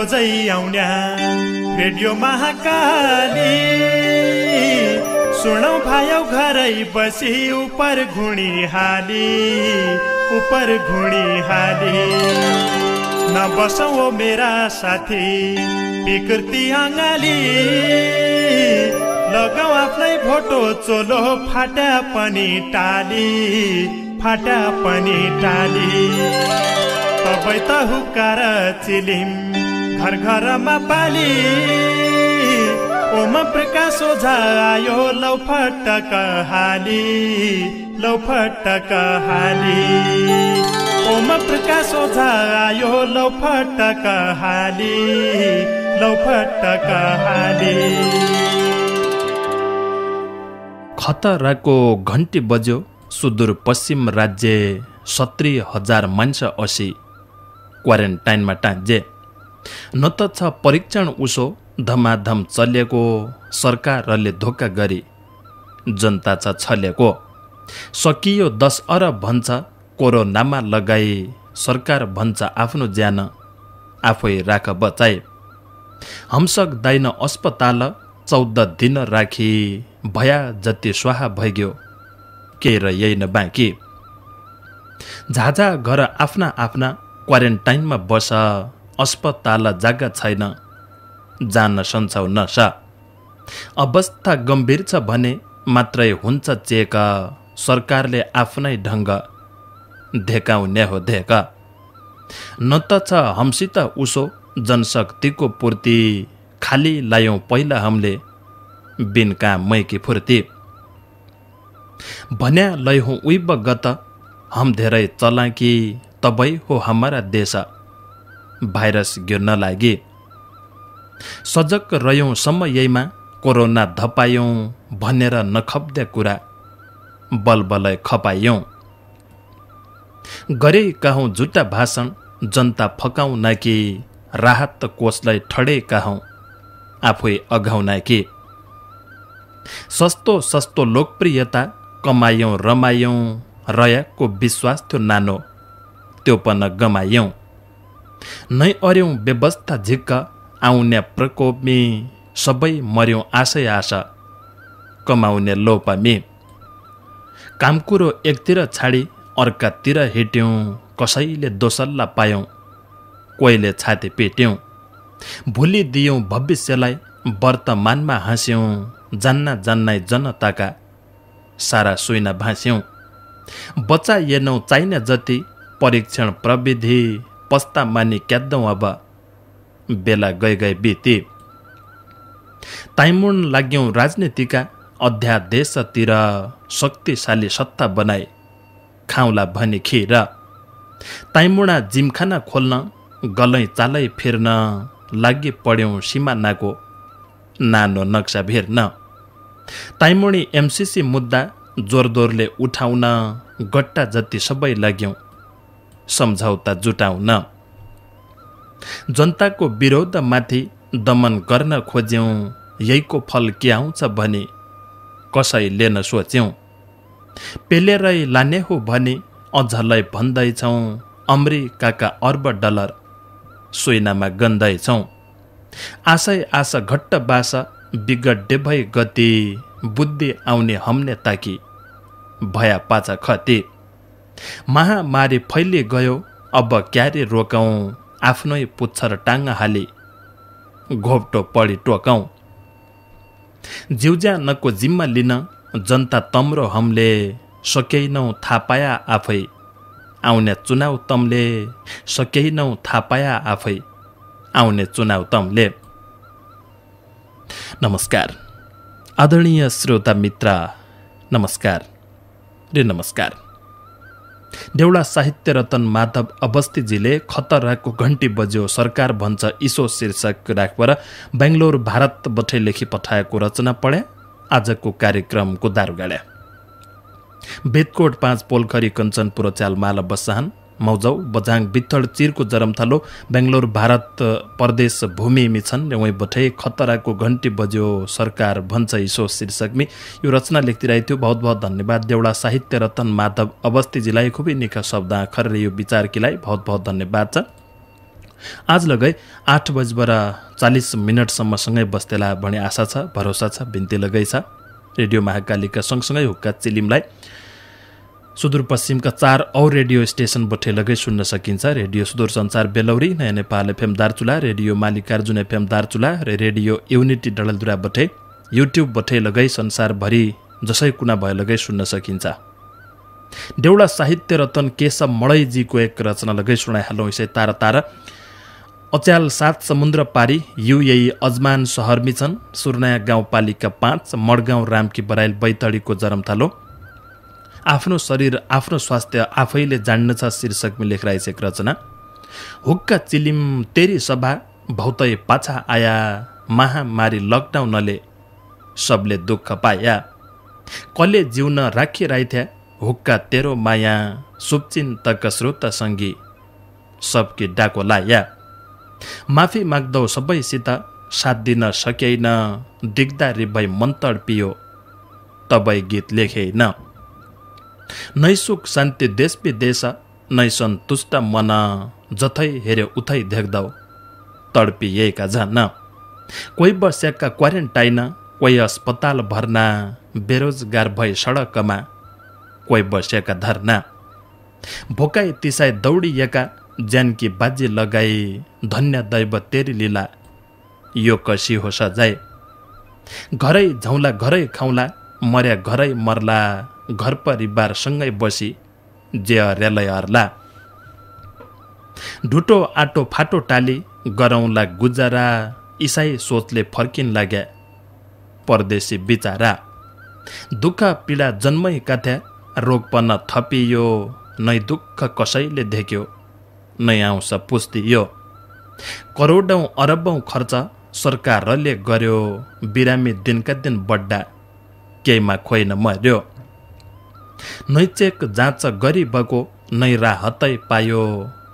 सोझै आउल्या रेडियो महाकाली सुनौ भायौ घरै बसी उपर घुणी हाली उपर घुणी हाली नबसौ मेरा साथी विकृति अङ्गाली लगाऊ आफ्नै फोटो चोलो फाटा पनि टाली फाटा पनि टाली तपाईँ त हुकार चिलिम घर घरमा पाली ओम प्रकाश ओझायो लौ फटक हाली लौ फटक हाली ओम प्रकाश ओझायो लौ फटक हाली लौ फटक हाली खतराको घन्टी बज्यो सुदूरपश्चिम राज्य सत्री हजार मान्छे असी क्वारेन्टाइनमा टाँजे न त छ परीक्षण उसो धमाधम चलेको सरकारले धोका गरी जनता छ छलेको सकियो दस अरब भन्छ कोरोनामा लगाए सरकार भन्छ आफ्नो ज्यान आफै राख बचाए हम्सक दाइन अस्पताल चौध दिन राखी भया जति स्वाहा भइग्यो के र यही न बाँकी झाझा घर आफ्ना आफ्ना क्वारेन्टाइनमा बस अस्पताल जागा छैन जान सन्छौ नसा अवस्था गम्भीर छ भने मात्रै हुन्छ चेक सरकारले आफ्नै ढङ्ग धेकाउने हो धेक न त छ हमसित उसो जनशक्तिको पूर्ति खाली लायौ पहिला हामीले बिनका मैकी फुर्ती भन्या लैहौँ उइब गत हम धेरै चलाकी तबै हो हाम्रा देश भाइरस गिर्न लागे सजग रह्यौँसम्म यहीमा कोरोना धपायौँ भनेर नखप्द्या कुरा बलबलै खपायौँ गरे काहौँ जुट्टा भाषण जनता फकाउ नाके राहत कोषलाई ठडे कहौँ आफै न सस्तो सस्तो लोकप्रियता कमायौँ रमायौँ रयाको विश्वास त्यो नानो त्यो पन गमायौँ नै अर्यौँ व्यवस्था झिक्क आउने प्रकोपमी सबै मर्यौँ आशै आशा कमाउने लोपामी काम कुरो एकतिर छाडी अर्कातिर हिट्यौँ कसैले दोसल्ला पायौँ कोहीले छाती पेट्यौँ भुलिदियौँ भविष्यलाई वर्तमानमा हाँस्यौँ जान्न जान्नै जनताका सारा सुइना भाँस्यौँ बच्चा बचाइएनौ चाहिने जति परीक्षण प्रविधि पस्ता मानि क्याद्दौँ अब बेला गए गए बिते ताइमुण लाग्यौँ राजनीतिका अध्यादेशतिर शक्तिशाली सत्ता बनाए खाउँला भने खेर ताइमुणा जिमखाना खोल्न गलै चालै फेर्न लागि पढ्यौँ सिमानाको नानो नक्सा भेर्न ताइमुणी एमसिसी मुद्दा जोरदोरले उठाउन गट्टा जति सबै लाग्यौँ सम्झौता जुटाउन जनताको विरोधमाथि दमन गर्न खोज्यौँ यहीको फल के आउँछ भने कसै लिन सोच्यौँ पेलेरै लाने हो भने अझलै भन्दैछौँ अमेरिकाका अर्ब डलर सुइनामा गन्दैछौँ आशै आशा घट्ट बास बिगड्डे भई गति बुद्धि आउने हम्ने ताकि भया पाचा खती महामारी फैलिए गयो अब क्यारे रोकाऊ आफ्नै पुच्छर टाङ हाले घोप्टो पढी टोकाउँ जिउज्यानको जिम्मा लिन जनता तम्रो हमले सकेनौ थाहा पाया आफै आउने चुनाव तमले सकेनौ थाहा पाया आफै आउने चुनाव तमले नमस्कार आदरणीय श्रोता मित्र नमस्कार रे नमस्कार देउडा साहित्य रतन माधव अवस्थीजीले खतराको घन्टी बज्यो सरकार भन्छ इसो शीर्षक राखबाट बेङ्गलोर भारतबाट लेखी पठाएको रचना पढे आजको कार्यक्रमको दारुगाड्या बेतकोट पाँच पोलखरी कञ्चनपुर चालमाला बसाहन मौजाउ बझाङ बित्थड चिरको थालो बेङ्गलोर भारत प्रदेश भूमि मिछन र उहीँ बठे खतराको घन्टी बज्यो सरकार भन्छ इसो शीर्षकमी यो रचना लेखिरहेको थियो बहुत बहुत धन्यवाद देउडा साहित्य रतन माधव अवस्थीजीलाई खुबै निक शब्द र यो विचारकीलाई बहुत बहुत धन्यवाद छ आज लगाई आठ बजीबाट चालिस मिनटसम्मसँगै बस्तेला भन्ने आशा छ भरोसा छ बिन्ती लगै छ रेडियो महाकालीका सँगसँगै हुक्का चिलिमलाई सुदूरपश्चिमका चार औ रेडियो स्टेसन बठेलकै सुन्न सकिन्छ रेडियो सुदूरसञ्चार बेलौरी नयाँ Nepal FM Darchula radio Mallikarjun FM Darchula र रेडियो युनिटी डडलदुरा बठे युट्युब बठे लगै संसारभरि जसै कुना भए लगै सुन्न सकिन्छ देउडा साहित्य रतन केशव मडैजीको एक रचना लगै सुनाइहालौँ यसै तारा तारा अच्याल सात समुद्र पारी युएई अजमान सहरमी छन् सुर्नाया गाउँपालिका पाँच मडगाउँ रामकी बराइल बैतडीको जरमथालो आफ्नो शरीर आफ्नो स्वास्थ्य आफैले जान्न छ शीर्षकमा लेखिरहेछ एक रचना हुक्का चिलिम तेरी सभा भौतै पाछा आया महामारी लकडाउनले सबले दुःख पाया कसले जिउन राखिरहेथ्या हुक्का तेरो माया सुप्चिन तक सङ्गी सबकी डाको लाया माफी माग्दौ सबैसित साथ दिन सकेन दिग्दारी भई मन्तड पियो तबै गीत लेखेन नै सुख शान्ति देश विदेश नै सन्तुष्ट मन जथै हेऱ्यो उथै देख्दौ तडपिएका झन् कोही बसेका क्वारेन्टाइन कोही अस्पताल भर्ना बेरोजगार भए सडकमा कोही बसेका धर्ना भोकाई तिसाई दौडिएका ज्यानकी बाजी लगाई धन्य दैव तेरी लिला यो कसी हो सजाय घरै झौँला घरै खाउँला मर्या घरै मर्ला घर परिवारसँगै बसी जे अर्यालय अर्ला ढुटो आटो फाटो टाली गरौँला गुजारा इसाई सोचले फर्किन लाग्या परदेशी बिचारा दुःख पीडा जन्मै काथ्या रोग पर्न थपियो नै दुःख कसैले देख्यो नै आउँछ पुस्तियो करोडौँ अरबौँ खर्च सरकारले गर्यो बिरामी दिनका दिन बड्डा केहीमा खोइन मर्यो नैचेक जाँच गरी बगो नै राहतै पायो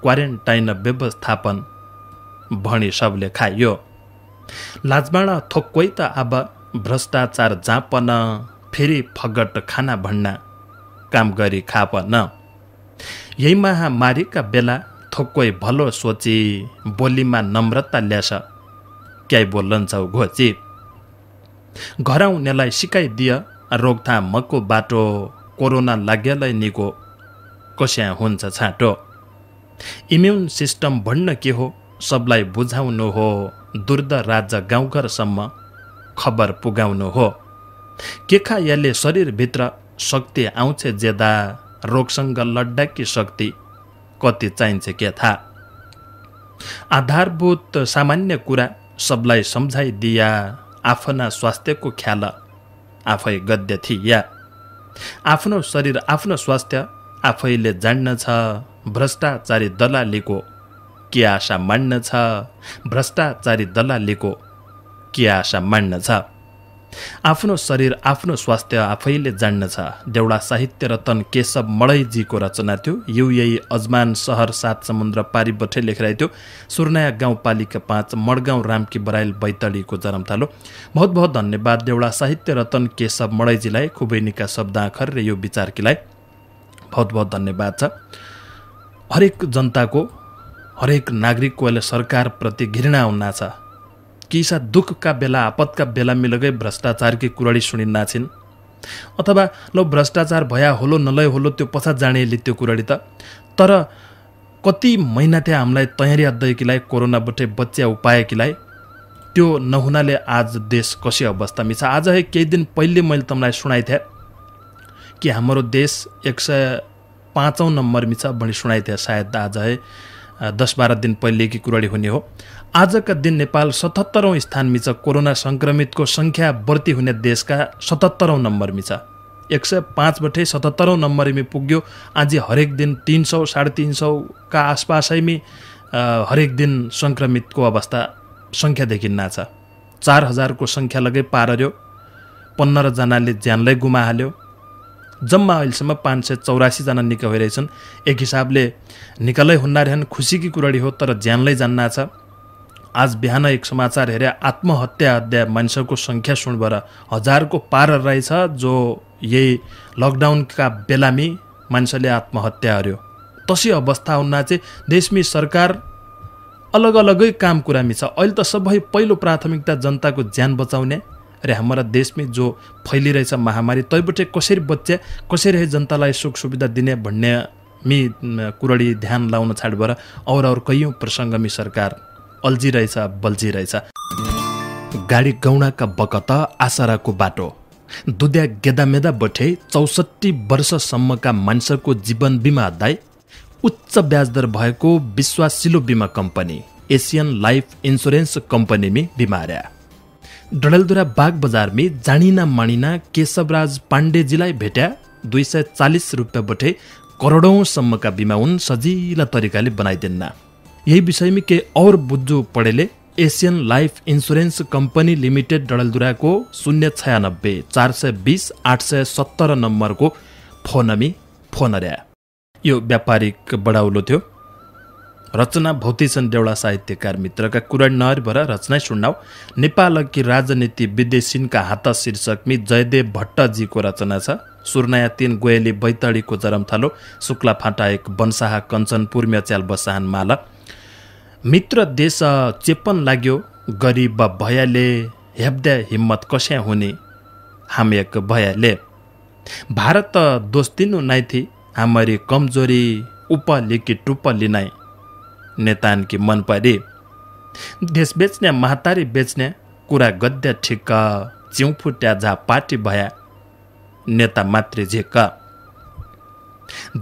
क्वारेन्टाइन व्यवस्थापन भनी सबले खायो लाजबाँडा थोक्कै त अब भ्रष्टाचार जापन फेरि फगट खाना भन्ना काम गरी खापन यही महामारीका बेला थोक्कै भलो सोची बोलीमा नम्रता ल्यास क्या बोलन्छौ घोची घराउनेलाई सिकाइदिए रोकथामको बाटो कोरोना लाग्यालाई निको कस्या हुन्छ छाटो इम्युन सिस्टम भन्न के हो सबलाई बुझाउनु हो दुर्द राज्य गाउँघरसम्म खबर पुगाउनु हो के खा यसले शरीरभित्र शक्ति आउँछ जेदा रोगसँग लड्डाकी शक्ति कति चाहिन्छ के था आधारभूत सामान्य कुरा सबलाई सम्झाइदिया आफ्ना स्वास्थ्यको ख्याल आफै गद्य थिया आफ्नो शरीर आफ्नो स्वास्थ्य आफैले जान्न छ भ्रष्टाचारी दलालीको के आशा मान्न छ भ्रष्टाचारी दलालीको के आशा मान्न छ आफ्नो शरीर आफ्नो स्वास्थ्य आफैले जान्न छ देउडा साहित्य रतन केशव मडैजीको रचना थियो युएई अजमान सहर सात समुद्र पारिबठे लेखिरहेको थियो सुर्नाया गाउँपालिका पाँच मडगाउँ रामकी बराइल बैतडीको जन्म बहुत बहुत धन्यवाद देउडा साहित्य रतन केशव मडैजीलाई खुबै निका शब्द र यो विचारकीलाई बहुत बहुत धन्यवाद छ हरेक जनताको हरेक नागरिकको अहिले सरकारप्रति घृणा हुन्ना छ सा दुःखका बेला आपतका बेला मिलगै भ्रष्टाचारकी कुरडी सुनिन्ना छिन् अथवा ल भ्रष्टाचार भया होलो नलय होलो त्यो पछा जानेले त्यो कुरडी त तर कति महिना त्यहाँ हामीलाई तयारी अध्ययकीलाई कोरोनाबाटै बच्चा उपायकीलाई त्यो नहुनाले आज देश कसै अवस्थामा छ आज है केही दिन पहिले मैले तपाईँलाई सुनाएको थिएँ कि हाम्रो देश एक सय पाँचौँ नम्बरमा छ भनी सुनाइ थिएँ सायद आज है दस बाह्र दिन पहिलेकी कुराले हुने हो आजका दिन नेपाल सतहत्तरौँ स्थान मिच कोरोना सङ्क्रमितको सङ्ख्या बढ्ती हुने देशका सतहत्तरौँ नम्बर मिच एक सय पाँचबाटै सतहत्तरौँ नम्बरमी पुग्यो आज हरेक दिन तिन सौ साढे तिन सौका आसपासैमी हरेक दिन सङ्क्रमितको अवस्था सङ्ख्या देखिन्ना छ चार हजारको सङ्ख्या लगै पारर्यो पन्ध्रजनाले ज्यानलाई गुमा हाल्यो जम्मा अहिलेसम्म पाँच सय चौरासीजना निका भइरहेछन् एक हिसाबले निकालै हुन्ना रहेन खुसीकी कुराडी हो तर ज्यानलाई जान्ना छ आज बिहान एक समाचार हेरे आत्महत्या अध्याय मानिसहरूको सङ्ख्या भएर हजारको पार रहेछ जो यही लकडाउनका बेलामी मान्छेले आत्महत्या हर्यो तसै अवस्था हुन्ना चाहिँ देशमी सरकार अलग अलगै काम कुरामी छ अहिले त सबै पहिलो प्राथमिकता जनताको ज्यान बचाउने अरे हाम्रा देशमै जो फैलिरहेछ महामारी तैबाट कसरी बच्चा कसरी जनतालाई सुख सुविधा दिने भन्ने मि कुरडी ध्यान लाउन छाडबाट अरू अरू कैयौँ प्रसङ्गमी सरकार अल्झिरहेछ बल्झिरहेछ गाडी गौडाका बकत आसाराको बाटो दुध्या गेदामेदा बठे चौसठी वर्षसम्मका मानिसहरूको जीवन बिमा दाय उच्च ब्याजदर भएको विश्वासिलो बिमा कम्पनी एसियन लाइफ इन्सुरेन्स कम्पनीमी बिमार्या डडेलधुरा बाग बजारमै जानिना मानिना केशवराज पाण्डेजीलाई भेट्या दुई सय चालिस रुपियाँ करोडौँसम्मका बिमा हुन् सजिला तरिकाले बनाइदिन्न यही विषयमा के और बुझ्जु पढेले Asian Life Insurance company limited डडेलधुराको शून्य छयानब्बे चार सय बिस आठ सय सत्तर नम्बरको फोनमी फोन यो व्यापारिक बढाउलो थियो रचना भौतिचन देउडा साहित्यकार मित्रका कुरा नहरभर रचना सुन्नाउ नेपालकी राजनीति विदेशिनका हात शीर्षकमी जयदेव भट्टजीको रचना छ सुर्नाया तिन गोयली बैतडीको थालो शुक्ला एक बनसाहा कञ्चनपुर म्याच्याल बसाहान माला मित्र देश चेपन लाग्यो गरिब भयाले हेप्दा हिम्मत कस्या हुने हामेक भयाले भारत दोस्तिनु नाइथी हाम्री कमजोरी उपलिकी लिकी टुप लिनाई नेतानकी मन परी देश बेच्ने महातारी बेच्ने कुरा गद्य ठिक्क चिउफुट्या झा पार्टी भया नेता मात्रै झिक्क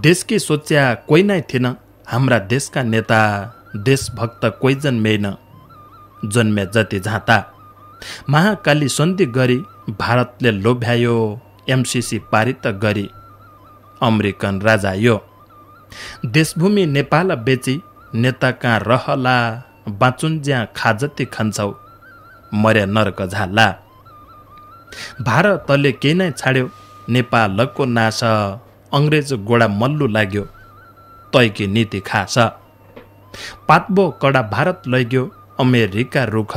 देशकी सोच्या कोही नै थिएन हाम्रा देशका नेता देशभक्त कोही जन्मेन जन्मे जति झाँता महाकाली सन्धि गरी भारतले लोभ्यायो एमसिसी पारित गरी अमेरिकन राजा यो देशभूमि नेपाल बेची नेता कहाँ रहला बाँचुन् ज्याँ खाजती खान्छौ मर्या नर्क झाला भारतले केही नै छाड्यो नेपालको नास अङ्ग्रेज गोडा मल्लु लाग्यो तैकी नीति खास पात्बो कडा भारत लैग्यो अमेरिका रुख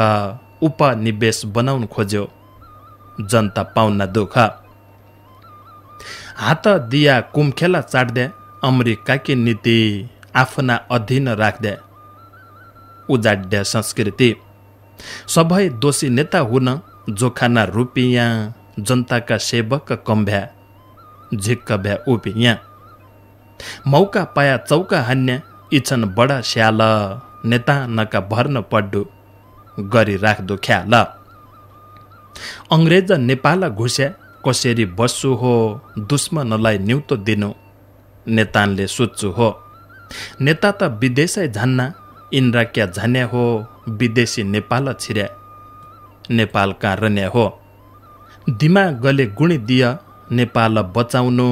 उपनिवेश बनाउन खोज्यो जनता पाउन दुख हात दिया कुम्खेला अमेरिका अमेरिकाकी नीति आफ्ना अधीन राख्दा उजाड्या संस्कृति सबै दोषी नेता हुन जोखाना रुपियाँ जनताका सेवक कम्भ्या झिक्क भ्या उपियाँ मौका पाया चौका हान्या इच्छन बडा स्याल नेता नका भर्न पड्डु गरी राख्दो ख्याल अङ्ग्रेज नेपाल घुस्या कसरी बस्छु हो दुश्मनलाई न्युतो दिनु नेतानले सुत्छु हो नेता त विदेशै झान्ना इन्द्राक्या झन्या हो विदेशी नेपाल छिर्या नेपाल कहाँ रन्या हो दिमाग गले दिय नेपाल बचाउनु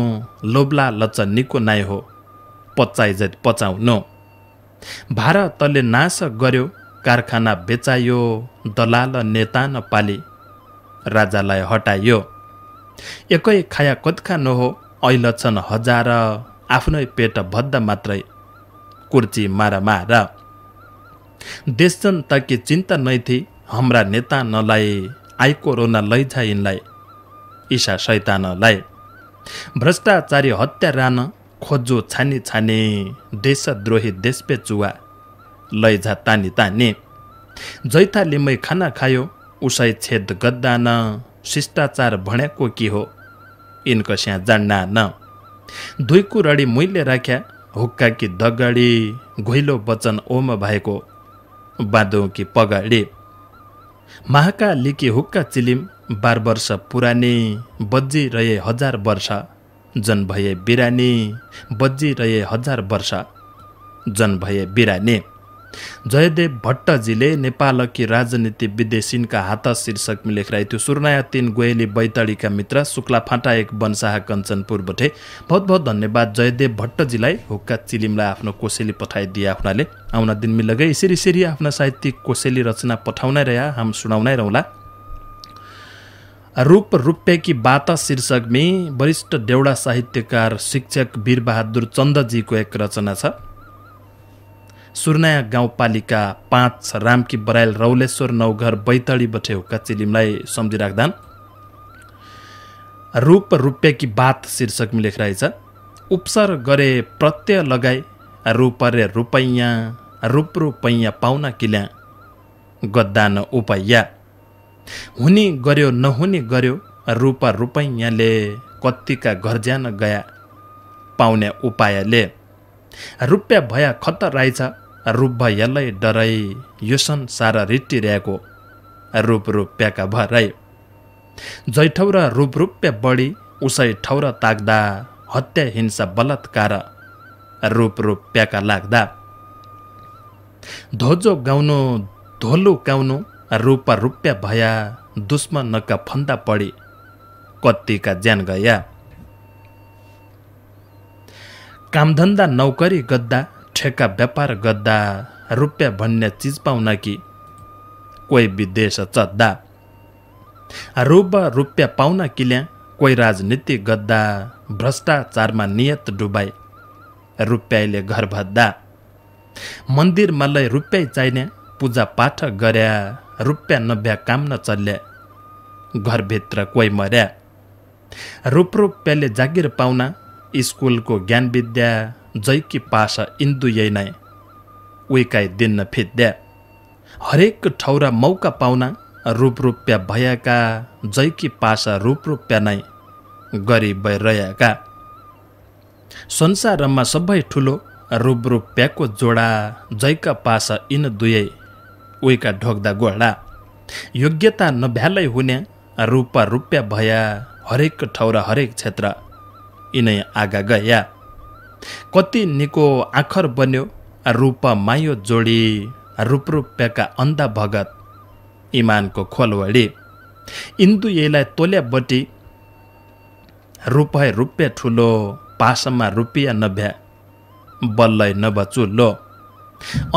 लोब्ला लच निको नाइ हो पचाइजत पचाउनु भारतले नाश गर्यो कारखाना बेचायो दलाल नेता नपाली राजालाई हटायो एकै खाया कत्खा नहो ऐल छन् हजार आफ्नै पेट भद्द मात्रै कुर्ची मारा मारा देशजन के चिन्ता नै थिए हाम्रा नेता नलाए आइ कोरोना लैझा यिनलाई ईशा शैतानलाई भ्रष्टाचारी हत्या रान खोज्जो छानी छाने देशद्रोही देशपे चुवा लैझा तानी ताने जैथा लिमै खाना खायो उसै छेद गद्दा न शिष्टाचार भनेको के हो यिनको स्या जान्ना न दुई कुरडी मुइले राख्या हुक्काकी दगडी घोइलो वचन ओम भएको बाँधौँ कि पगडे महाका लिकी हुक्का चिलिम बार वर्ष पुरानी रहे हजार वर्ष जन भए बिरानी रहे हजार वर्ष जन भए बिरानी जयदेव भट्टजीले नेपालकी राजनीति विदेशिनका हात शीर्षकमा लेखराई त्यो सुर्नाया तीन गोयली बैतडीका मित्र शुक्ला फाँटा एक वनशाह कञ्चनपुर बटे बहुत बहुत धन्यवाद जयदेव भट्टजीलाई हुक्का चिलिमलाई आफ्नो कोसेली पठाइदिए आफ्नाले आउन दिन मिलगै यसरी यसरी आफ्ना साहित्यिक कोसेली रचना पठाउनै रह्या हाम सुनाउनै रहला रूप रुपेकी कि बात शीर्षकमी वरिष्ठ देउडा साहित्यकार शिक्षक वीरबहादुर चन्दजीको एक रचना छ सुर्नाया गाउँपालिका पाँच रामकी बरायल रौलेश्वर नौघर बैतडी बठेउ कच्चिलिमलाई सम्झिराख्दा रूप रुपियाँकी बात शीर्षकमा लेख रहेछ उपसर गरे प्रत्यय लगाए रूपरे रुपैयाँ रूप रुपैयाँ पाउन किल्या गद्दा न उपैया हुने गर्यो नहुने गर्यो रूप रुपैयाँले कत्तिका घर ज्यान गया पाउने उपायले रुपियाँ भया खत्तर रहेछ रूप यल्लै डराई यो सारा रिटिरहेको रूप रुप्याका भराए जैठौरा रूप रुप्या बढी उसै ठौरा ताक्दा हत्या हिंसा बलात्कार रूप रुप्याका लाग्दा धोजो गाउनु धोलु गाउनु रूप रुप्या भया नका फन्दा पढी कत्तिका ज्यान गया कामधन्दा नौकरी गद्दा ठेक्का व्यापार गद्दा रुपियाँ भन्ने चिज पाउन कि कोही विदेश चद्दा रुब रुपियाँ पाउन कि ल्या कोही राजनीति गद्दा भ्रष्टाचारमा नियत डुबाई रुपियाँले घर भद्दा मन्दिर मलाई रुपियाँ चाहिने पूजापाठ गर्या रुपियाँ नभ्या काम नचल्या घरभित्र कोही मर्या रूप रुपियाँले जागिर पाउन स्कुलको ज्ञान विद्या जैकी पासा नै उइकाइ दिन्न फिद्या हरेक ठौरा मौका पाउना रूप्या भएका जैकी पासा रूप रूप्या नै गरी भइरहेका संसारमा सबै ठुलो रूप रूप्याको जोडा जैका पासा इन दुयै उइका ढोक्दा गोडा योग्यता नभ्यालै हुने रूपा रूप्या भया हरेक ठौरा हरेक क्षेत्र यिनै आगा गया कति निको आखर बन्यो रूप मायो जोडी रूपका अन्धा भगत इमानको खोलवडी इन्दु तोल्या बटी रूप है रुपियाँ ठुलो पासमा रुपियाँ नभ्या बल्लै नबचुल्लो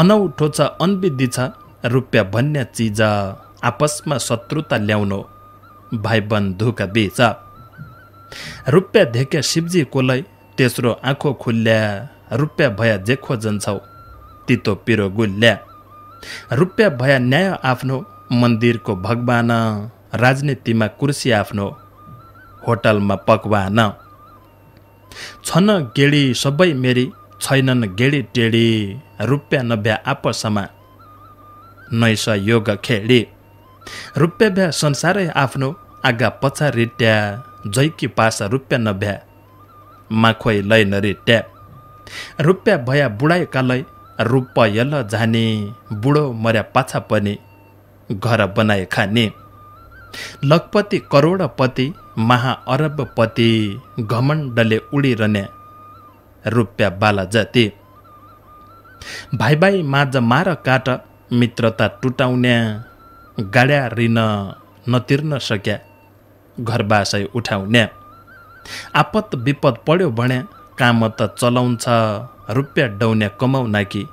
अनौठो छ अनविद्धि छ रुपियाँ भन्ने चिज आपसमा शत्रुता ल्याउनु भाइ बन्धुका बिच रुपियाँ धेक्या शिवजी कोलाई तेस्रो आँखो खुल्या रुपियाँ भया जे जन्छौ तितो पिरो गुल्ल्या रुपियाँ भया न्याय आफ्नो मन्दिरको भगवान राजनीतिमा कुर्सी आफ्नो होटलमा पकवान छन गेडी सबै मेरी छैनन् गेडी टेडी रुपियाँ नभ्या आपसमा नैस योग खेडी रुपियाँ भ्या संसारै आफ्नो आगा पछा रिट्या जैकी पासा रुपियाँ नभ्या माखोइ लैनरी ट्याप रुप्या भया बुढाइकालै रूप यल जाने बुढो मर्या पाछा पनि घर बनाए खाने लखपति करोडपति महाअरबपति घमण्डले उडिरहने रुप्या बाला जति भाइ भाइ माझ मार काट मित्रता टुटाउने गाड्या ऋण नतिर्न सक्या घरबासै उठाउने आपत विपद पढ्यो भने काम त चलाउँछ रुपियाँ डौन्या कमाउन कि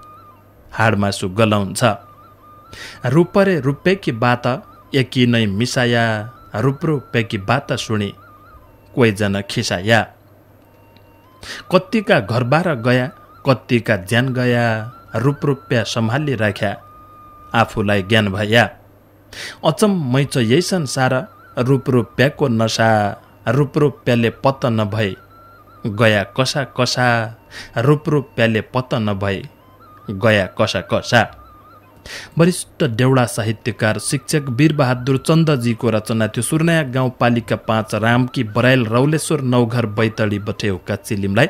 हाडमासु गलाउँछ रुपरे रुपेकी बात एकी नै मिसाया रुप्रो पेकी बात सुने कोहीजना खिसाया कत्तिका घरबार गया कत्तिका ज्यान गया रूप रूपियाँ सम्हाली राख्या आफूलाई ज्ञान भया अचम्मै छ यही संसार रूप रूपियाँको नसा रुप्रो प्याले पत्त नभए गया कसा कसा रुप्रो प्याले पत्त नभए गया कसा कसा वरिष्ठ डेउडा साहित्यकार शिक्षक वीरबहादुर चन्दजीको रचना थियो सुर्नाया गाउँपालिका पाँच रामकी बरायल रौलेश्वर नौघर बैतडी बठेउका चिलिमलाई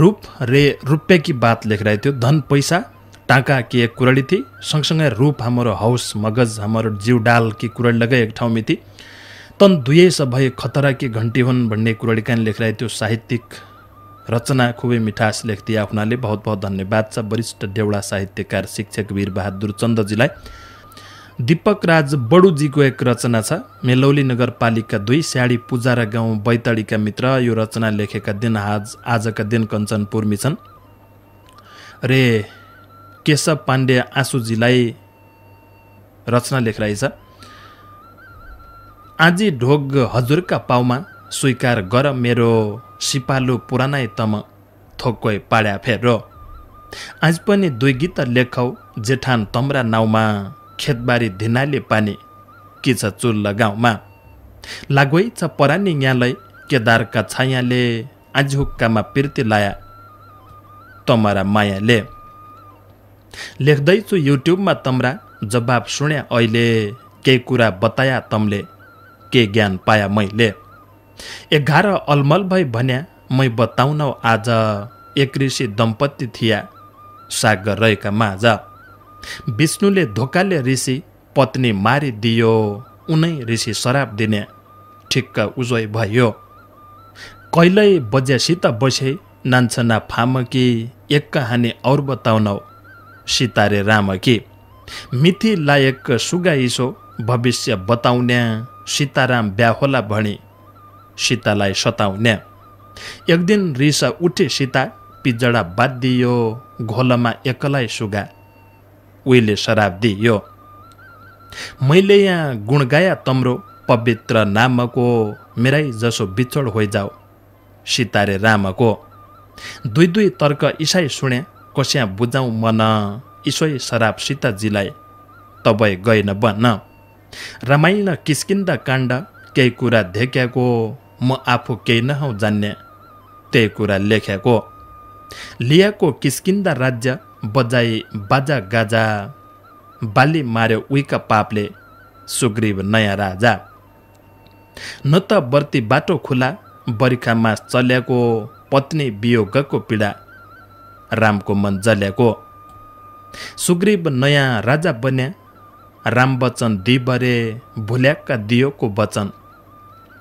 रूप रे रुपेकी बात लेखिरहेको थियो धन पैसा टाँका के कुरडी थिए सँगसँगै रूप हाम्रो हौस मगज हाम्रो जिउ डाल कि कुरडी लगाए एक थिए तन दुवै स भए खतरा के घन्टी हुन् भन्ने कुरडिकान लेखलाई त्यो साहित्यिक रचना खुबै मिठास लेख्थे हुनाले बहुत बहुत धन्यवाद छ वरिष्ठ देउडा साहित्यकार शिक्षक वीरबहादुर चन्दजीलाई दिपक राज बडुजीको एक रचना छ मेलौली नगरपालिका दुई स्याडी पूजा र गाउँ बैतडीका मित्र यो रचना लेखेका दिन आज आजका दिन कञ्चनपुर्मी छन् रे केशव पाण्डे आँसुजीलाई रचना लेख छ आज ढोग हजुरका पाउमा स्वीकार गर मेरो सिपालु पुरानै तम थोक्कै पाड्या फेरो आज पनि दुई गीत लेखौ जेठान तम्रा नाउँमा खेतबारी धिनाले पानी कि छ चुल्ल गाउँमा लाग्वै छ परानी यहाँलाई केदारका छायाले आज हुक्कामा पिर्ती लाया तमरा मायाले लेख्दैछु युट्युबमा तमरा जवाब सुन्या अहिले केही कुरा बताया तमले के ज्ञान पाया मैले एघार अलमल भई भन्या मै बताउन आज एक ऋषि दम्पति थिया सागर रहेका माझ विष्णुले धोकाले ऋषि पत्नी मारिदियो उनै ऋषि शराब दिने ठिक्क उजोय भयो कहिल्यै बज्यासित बसे नान्छना फामकी एक कहानी हाने और बताउनौ सितारे रामकी कि मिथि लायक सुगाइसो भविष्य बताउन्या सीताराम होला भने सीतालाई सताउने एक दिन रिस उठे सीता पिजडा बाँधियो घोलमा एकलाइ सुगा उहिले शराब दियो मैले यहाँ गुण गाया तम्रो पवित्र नामको मेरै जसो बिछोड होइ जाऊ सीतारे रामको दुई दुई तर्क इसाई सुने कस्या बुझाउ मन इसोई शराब सीताजीलाई तबै गएन बन्न रमाइलो किस्किँदा काण्ड केही कुरा देखेको म आफू केही नहौ जान्ने त्यही कुरा लेखेको लियाको किस्किँदा राज्य बजाई बाजा गाजा बाली मार्यो उइका पापले सुग्रीव नयाँ राजा न त बर्ती बाटो खुला बर्खामा चल्याएको पत्नी वियोगको पीडा रामको मन जल्याएको सुग्रीव नयाँ राजा बन्या राम बच्चन भरे भुल्याक्का दियोको वचन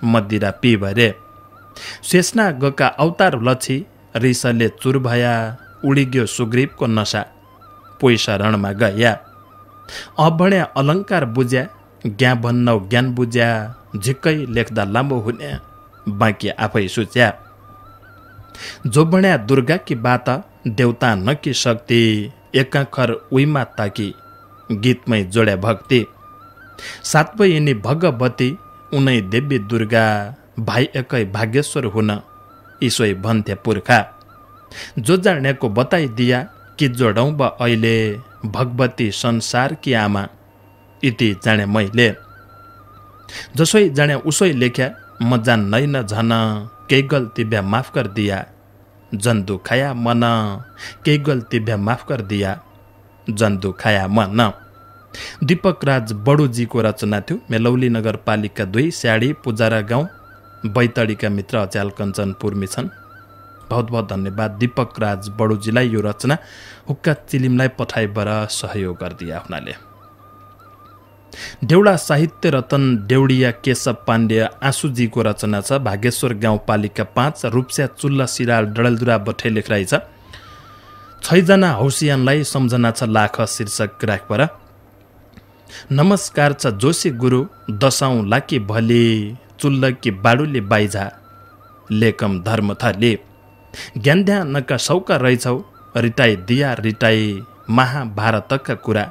मदिरा भरे शेषना गका अवतार लक्षी रिसले चुर भया उडिग्यो सुग्रीवको नसा पैसा रणमा गया अभण्या अलङ्कार बुझ्या ज्ञा भन्नौ ज्ञान बुझ्या झिक्कै लेख्दा लामो हुने बाँकी आफै सुच्या दुर्गा दुर्गाकी बात देउता नकी शक्ति एकाखर उइमा ताकी गीतमै जोड्या भक्ति सातवै यिनी भगवती उनै देवी दुर्गा भाइ एकै भाग्यश्वर हुन ईश्वै भन्थे पुर्खा जो जानेको बताइदिया कि जोडौँ बा अहिले भगवती संसार कि आमा इति जाने मैले जसै जाने उसै लेख्या म जान्नै न झन केही गल्ती भ्या माफ गरिदिया जन दुखाया मन केही गल्ती भ्या माफ गरिदिया जन्तु खाया मन दीपक राज बडुजीको रचना थियो मेलौली नगरपालिका दुई स्याडी पुजारा गाउँ बैतडीका मित्र अच्याल पूर्मी छन् बहुत बहुत धन्यवाद दीपक राज बडुजीलाई यो रचना हुक्का चिलिमलाई पठाइबाट सहयोग गरिदिए हुनाले देउडा साहित्य रतन देउडिया केशव पाण्डे आँसुजीको रचना छ भागेश्वर गाउँपालिका पाँच रूप्स्या चुल्ला सिराल डडलदुरा बठे लेखराई छ छैजना हौसियानलाई सम्झना छ लाख शीर्षक राखपर नमस्कार छ जोशी गुरु दसौँ लाके भले चुल्लकी बाडुले बाइझा लेकम धर्म थले ज्ञान ध्यानका सौका रहेछौ रिटाइ दिया रिटाइ महाभारतका कुरा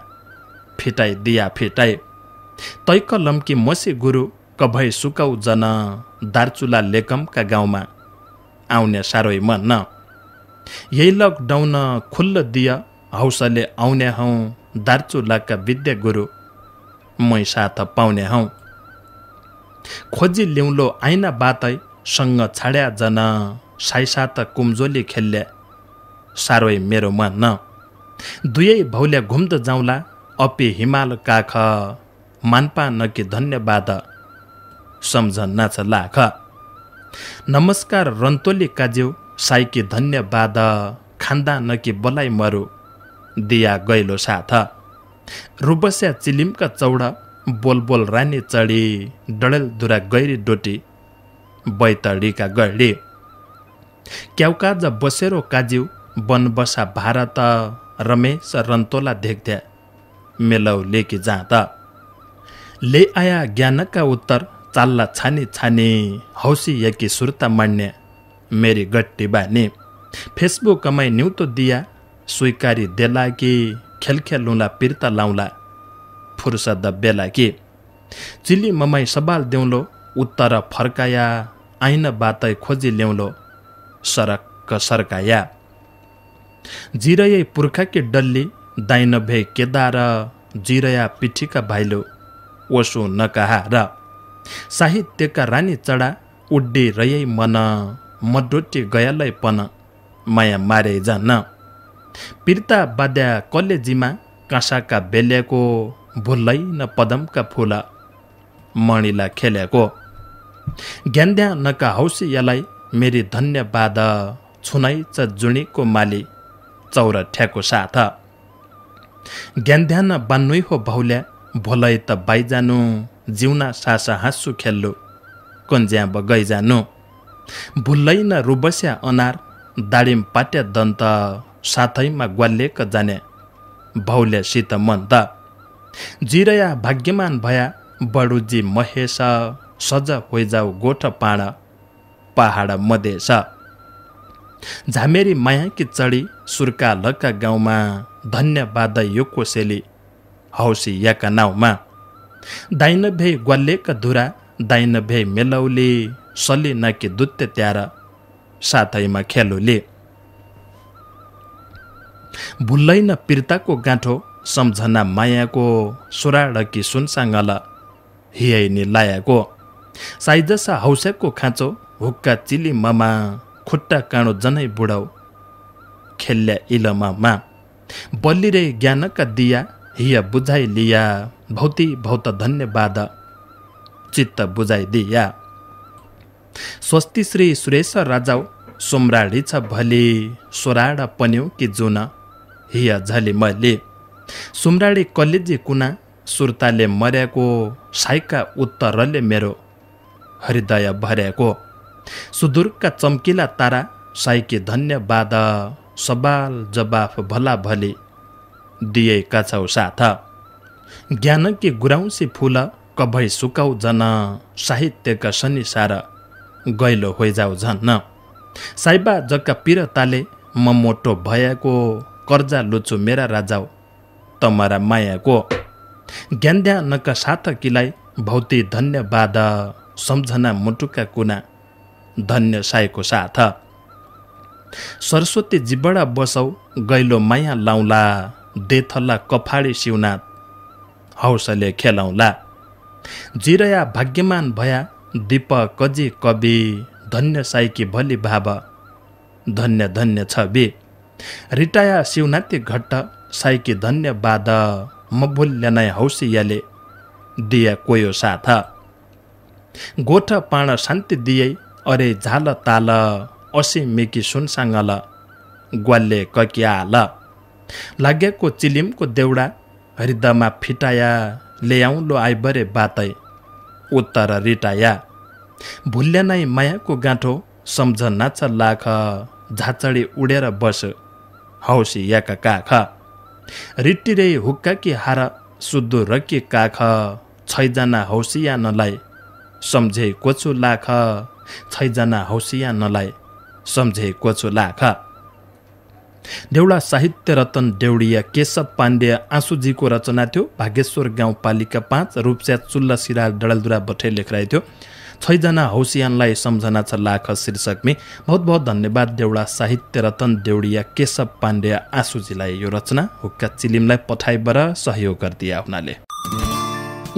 फिटाइ दिया फिटाए तैक लम्की मसे गुरु कभै सुकाउ जन दार्चुला लेकमका गाउँमा आउने साह्रै मन न यही लकडाउन खुल्ल दिय हौसले आउने हौ दार्चुलाका विद्या गुरु मै साथ पाउने हौ खोजी लिउँलो आइना बातै सँग छाड्या जन साई सात कुम्जोली खेल्ले साह्रै मेरो मन दुवै भौल्या घुम्द जाउँला अपि हिमाल काख मानपा न कि धन्यवाद सम्झ नाच लाख नमस्कार रन्तोली काज्यू साइके धन्य बाध खान्दा नके बलाइ मरु दिया गैलो साथ रुबस्या चिलिमका चौडा बोलबोल रानी चढी डडेल दुरा गैरी डोटी बैतडीका गढी क्याउकाज बसेरो काज्यू वनबसा भारत रमेश रन्तोला देख्द्या मेलौ लेकी जाँत ले आया ज्ञानका उत्तर चाल्ला छानी छानी हौसी यकी सुर्ता मान्या मेरी गट्टी बानी फेसबुक कमाइ न्युतो दिया स्वीकारी देला कि खेलखेलुला पिर्ता लाउला फुर्सद बेला कि चिल्ली ममाई सवाल देउलो उत्तर फर्काया आइन बातै खोजी ल्याउलो सरक सर्काया जिरयै पुर्खाकी डल्ली दाइन भे केदा र जिरया पिठीका भाइलो ओसो नकाहा र साहित्यका रानी चडा उड्डे रयै मन मडोटे गयालय पन माया मारे जान पिर्ता बाध्या कलेजीमा काँसाका बेल्याको भुल्लै न पदमका फुला मणिला खेल्याको ज्ञानद्या नका हौसी यालाई मेरी धन्यवाद छुनै च जुणीको माली चौर ठ्याको साथ ज्ञानध्यान बान्नै हो भौल्या भोलै त बाइजानु जिउना सासा हाँसु खेल्लु कन्ज्याब गइजानु भुल्लैन रुबस्या अनार दाडिम पाट्या दन्त साथैमा ग्वालेक जाने भौल्य मन त जिरया भाग्यमान भया बडुजी महेश सज होइजाऊ गोठ पाण पहाड मधेस झामेरी कि चढी सुर्का लक्का गाउँमा धन्यवाद यो कोसेली हौसी याका नाउँमा दाइन भे ग्वालेक धुरा दाइन भे मेलौली सल्ले नाके दुत्य त्यार साथैमा खेलोले भुल्लैन पिर्ताको गाँठो सम्झना मायाको सुराडकी सुनसाङ्गल हियाइनी लायाको साइजसा हौस्याको खाँचो हुक्का चिली ममा खुट्टा काँडो जनै बुढाउ खेल्या इलमामा बलिरे ज्ञानका दिया हिया बुझाइ लिया भौती भौत धन्यवाद चित्त बुझाइदिया स्वस्ति श्री सुरेश राजाऊ सोमराड़ी छ भले सोराड़ा पन्यौ कि जुन हिया झले मैले सुमराड़ी कलेजी कुना सुर्ताले मर्याको साइका उत्तरले मेरो हृदय भर्याएको सुदूरका चम्किला तारा साइके धन्यवाद सवाल जवाफ भला भले दिएका छौ साथ ज्ञानकी गुराउँसी फुल कभै सुकाउ जन साहित्यका शनि सारा गैलो झन् न साइबा जग्गा ताले म मोटो भयाको कर्जा लुचु मेरा त मरा मायाको नका साथ किलाई भौती धन्यवाद सम्झना मुटुका कुना धन्य साईको साथ सरस्वती जीवडा बसौ गैलो माया लाउला देथल्ला कफाडी शिवनाथ हौसले खेलाउला जिरया भाग्यमान भया दीप कजे कवि धन्य साइके भले भाव धन्य धन्य छ बे रिटाया सिउनाते घट्ट साइकी धन्य बाद म नै हौसियाले दिया कोयो साथ गोठ पाण शान्ति दिए अरे झाल ताल असी मेकी सुनसाङ्गल ग्वालले ककियाल लागेको चिलिमको देउडा हृदयमा फिटाया ल्याउँलो आइबरे बातै उत्तर रिटाया भुल्या नै मायाको गाँठो सम्झ नाच लाख झाचडे उडेर बस हौसी याका काख रिटिरे हुक्का कि हारा सुद्धो रके काख छैजना हौसिया नलाई सम्झे कोचो लाख छैजना हौसिया नलाई सम्झे कोचो लाख देउडा साहित्य रतन देउडिया केशव पाण्डे आँसुजीको रचना थियो भागेश्वर गाउँपालिका पाँच रूपस्या चुल्ला सिराल डडलदुरा बठे लेखराइ थियो छैजना हौसियानलाई सम्झना छ लाख शीर्षकमे बहुत बहुत धन्यवाद देउडा साहित्य रतन देउडिया केशव पाण्डे आँसुजीलाई यो रचना हुक्का चिलिमलाई पठाइबाट सहयोग गरिदिया हुनाले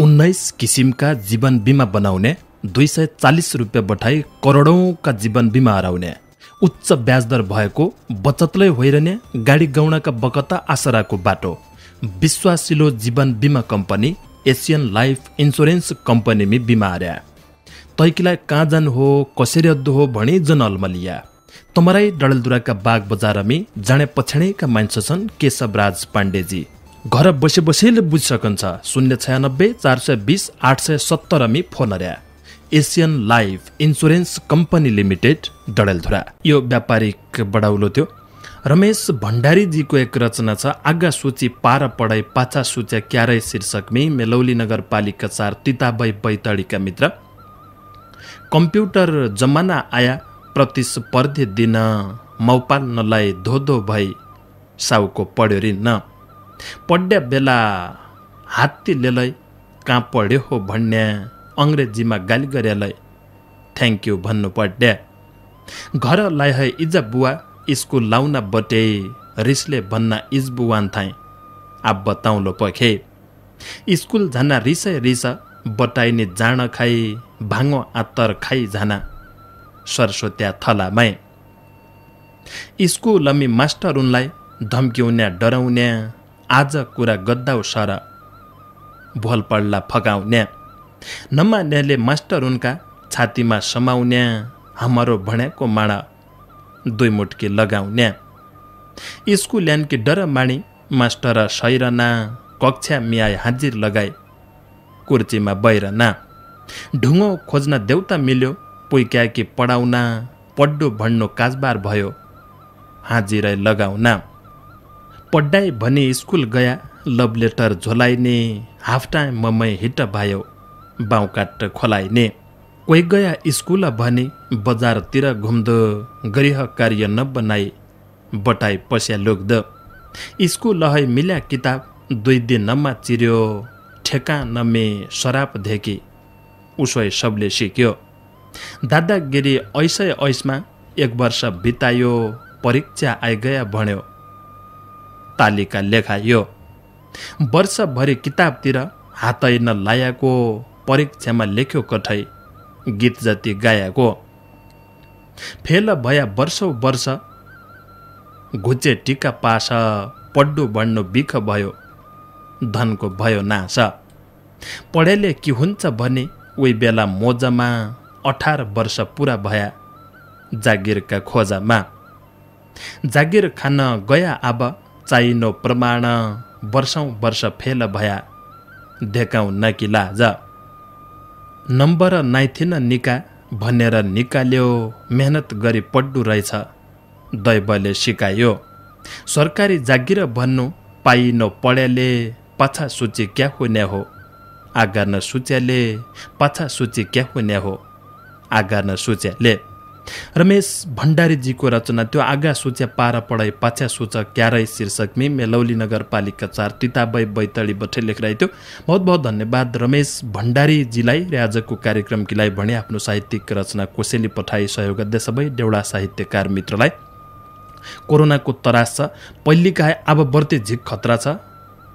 उन्नाइस किसिमका जीवन बिमा बनाउने दुई सय चालिस रुपियाँ बठाई करोडौँका जीवन बिमा हराउने उच्च ब्याजदर भएको बचतलै होइरहने गाडी गाउनका बकता आसराको बाटो विश्वासिलो जीवन बिमा कम्पनी एसियन लाइफ इन्सुरेन्स कम्पनीमी बिमा हरा तैकीलाई कहाँ जानु हो कसरी अद्दो हो भने जन अल्मलिया तमराई डडेलधुराका बाघ बजारमी जाने पछाडिका मान्छे छन् केशवराज पाण्डेजी घर बसे बसेले बुझिसकन्छ शून्य छयानब्बे चार सय बिस आठ सय सत्तरमी phone Asian Life Insurance company limited Dadeldhura यो व्यापारिक बढाउलो थियो रमेश भण्डारीजीको एक रचना छ आगा सूची पार पढाइ पाछा सूच्या क्यारै शीर्षकमी मेलौली नगरपालिका चार तिताबै बैतडीका मित्र कम्प्युटर जमाना आया प्रतिस्पर्धी दिन मौपाल नलाई धोधो भई साउको पढ्यो रिन्न पढ्या बेला हात्ती लेलै कहाँ पढ्यो हो भन्ने अङ्ग्रेजीमा गाली गरेलाई थ्याङ्क यू भन्नु पढ्या घर लाइ है इज्जा बुवा स्कुल लाउन बटे रिसले भन्न बुवान थाएँ आब बताउलो पखे स्कुल झन्ना रिसै रिस बटाइने जाँड खाई भाङो आत्तर खाइ जान सरस्वत्या थला माए स्कुल लम्मी मास्टर उनलाई धम्क्याउने डराउन्या आज कुरा गद्दाउ सर भोल पढ्ला फकाउने नमान्याले मास्टर उनका छातीमा समाउन्या हाम्रो भण्याको माडा दुई मुटकी लगाउने स्कुल ल्यान्की डर माणी मास्टर सैरना कक्षा मियाए हाजिर लगाए कुर्चीमा बैरना ढुङ्गो खोज्न देउता मिल्यो कि पढाउना पड्डो भन्नु काजबार भयो हाजिरै लगाउन पड्डाइ भने स्कुल गया लभ लेटर झोलाइने हाफ टाइम ममै हिट भयो बाउकाट खोलाइने कोही गया स्कुल भने बजारतिर घुम्दो गृह कार्य नबनाई बटाई पस्या लोग्द स्कुल है मिल्या किताब दुई दिन नम्मा चिर्यो ठेका नमे शराब धेकी उसो सबले सिक्यो दादागिरी ऐसै ऐसमा एक वर्ष बितायो परीक्षा आइगया भन्यो तालिका लेखायो वर्षभरि किताबतिर हातै नलाएको परीक्षामा लेख्यो कठै गीत जति गाएको फेल भया वर्षौ वर्ष घुचे टिका पास पड्डु बढ्नु बिख भयो धनको भयो नास पढेले के हुन्छ भने उही बेला मोजामा अठार वर्ष पुरा भया जागिरका खोजामा जागिर खान गया अब चाहिनो प्रमाण वर्षौँ वर्ष फेल भया देखाउँ न कि लाज नम्बर नाइथिन निका भनेर निकाल्यो मेहनत गरी पड्डु रहेछ दैवले सिकायो सरकारी जागिर भन्नु पाइनो पढेले पछा सूची क्या हुने हो आगार्न सोच्याले पाछा सोचे क्या हुने हो आगार्न सोच्याले रमेश भण्डारीजीको रचना त्यो आगा सोच्या पारा पढाइ पाछ्या सोच क्यारै शीर्षकमी मेलौली नगरपालिका चार तिताबाई बैतडी बठे लेखराइ थियो बहुत बहुत धन्यवाद रमेश भण्डारीजीलाई र आजको कार्यक्रम किलाई भने आफ्नो साहित्यिक रचना कोसेली पठाई सहयोग गर्दै सबै डेउडा साहित्यकार मित्रलाई कोरोनाको तरास छ पहिलेका अब बढ्ते झिक खतरा छ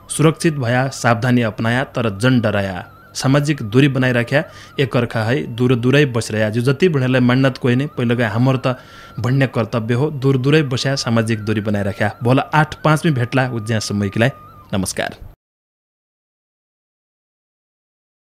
सुरक्षित भया सावधानी अपनाया तर जन डराया सामाजिक दूरी बनाइराख्या एकअर्का है दुर दुरै बसिरह्या जो जति भनेरलाई मन्नत कोही नै पहिलो गए हाम्रो त भन्ने कर्तव्य हो दुर दुरै बस्या सामाजिक दूरी बनाइराख्या भोला आठ पाँचमै भेट्ला उज्यासम्मकीलाई नमस्कार